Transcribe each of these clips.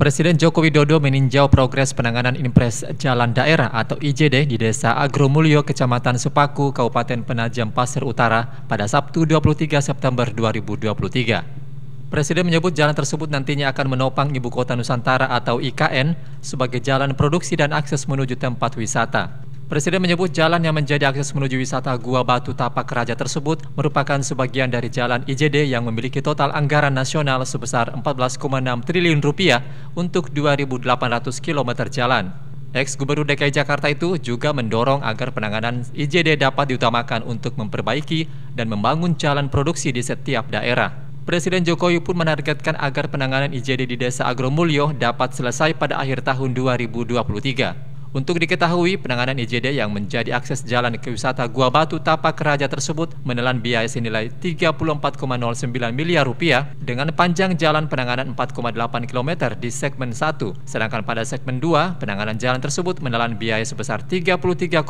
Presiden Joko Widodo meninjau progres penanganan impres jalan daerah atau IJD di Desa Agromulyo, Kecamatan Supaku, Kabupaten Penajam Pasir Utara pada Sabtu 23 September 2023. Presiden menyebut jalan tersebut nantinya akan menopang Ibu Kota Nusantara atau IKN sebagai jalan produksi dan akses menuju tempat wisata. Presiden menyebut jalan yang menjadi akses menuju wisata Gua Batu Tapak Raja tersebut merupakan sebagian dari jalan IJD yang memiliki total anggaran nasional sebesar 14,6 triliun rupiah untuk 2.800 km jalan. Ex-Gubernur DKI Jakarta itu juga mendorong agar penanganan IJD dapat diutamakan untuk memperbaiki dan membangun jalan produksi di setiap daerah. Presiden Jokowi pun menargetkan agar penanganan IJD di Desa Agromulyo dapat selesai pada akhir tahun 2023. Untuk diketahui, penanganan IJD e yang menjadi akses jalan ke wisata Gua Batu Tapak Raja tersebut menelan biaya senilai 34,09 miliar rupiah dengan panjang jalan penanganan 4,8 km di segmen 1. Sedangkan pada segmen 2, penanganan jalan tersebut menelan biaya sebesar 33,27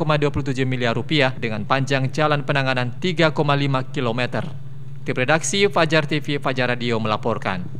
miliar rupiah dengan panjang jalan penanganan 3,5 km. Tim redaksi Fajar TV Fajar Radio melaporkan.